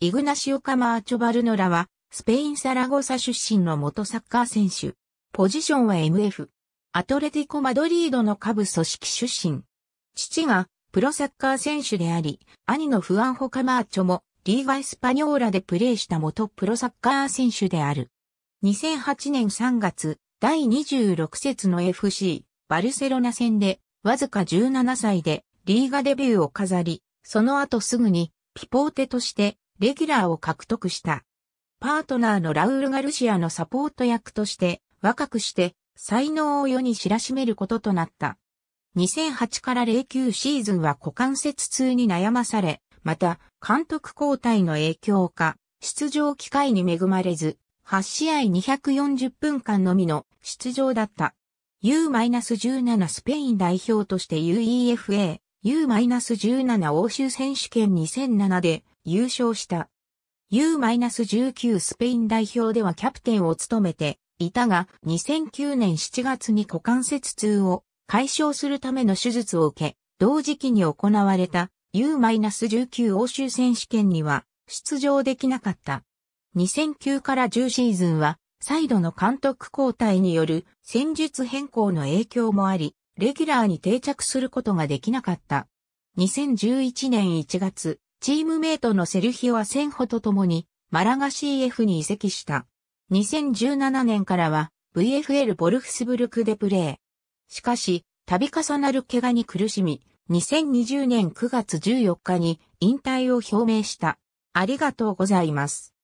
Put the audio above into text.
イグナシオ・カマーチョ・バルノラは、スペイン・サラゴサ出身の元サッカー選手。ポジションは MF。アトレティコ・マドリードの下部組織出身。父がプロサッカー選手であり、兄のフアンホ・カマーチョもリーガ・エスパニョーラでプレーした元プロサッカー選手である。2008年3月、第26節の FC、バルセロナ戦で、わずか17歳でリーガデビューを飾り、その後すぐにピポーテとしてレギュラーを獲得した。パートナーのラウル・ガルシアのサポート役として若くして才能を世に知らしめることとなった。2008から09シーズンは股関節痛に悩まされ、また監督交代の影響か、出場機会に恵まれず、8試合240分間のみの出場だった。U-17 スペイン代表として UEFA、U-17 欧州選手権2007で優勝した。U-19 スペイン代表ではキャプテンを務めていたが、2009年7月に股関節痛を解消するための手術を受け、同時期に行われた U-19 欧州選手権には出場できなかった。2009から10シーズンは、再度の監督交代による戦術変更の影響もあり、レギュラーに定着することができなかった。2011年1月、チームメイトのセルヒオ・アセンホと共に、マラガ CF に移籍した。2017年からは VFL ボルフスブルクでプレー。しかし、度重なる怪我に苦しみ、2020年9月14日に引退を表明した。ありがとうございます。